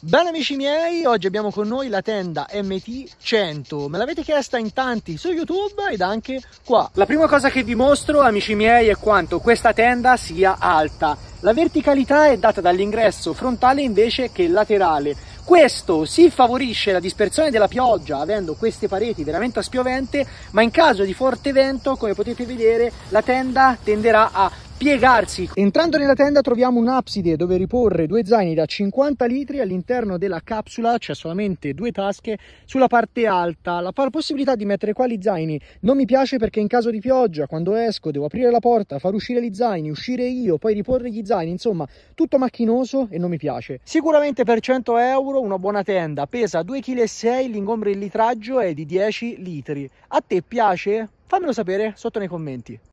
Bene amici miei, oggi abbiamo con noi la tenda MT100, me l'avete chiesta in tanti su YouTube ed anche qua. La prima cosa che vi mostro amici miei è quanto questa tenda sia alta. La verticalità è data dall'ingresso frontale invece che laterale. Questo si favorisce la dispersione della pioggia avendo queste pareti veramente a spiovente, ma in caso di forte vento, come potete vedere, la tenda tenderà a piegarsi. Entrando nella tenda troviamo un'abside dove riporre due zaini da 50 litri, all'interno della capsula c'è solamente due tasche sulla parte alta. La possibilità di mettere qua gli zaini non mi piace perché in caso di pioggia, quando esco, devo aprire la porta, far uscire gli zaini, uscire io, poi riporre gli zaini, insomma, tutto macchinoso e non mi piace. Sicuramente per 100 euro una buona tenda, pesa 2,6 kg, l'ingombro in litraggio è di 10 litri. A te piace? Fammelo sapere sotto nei commenti.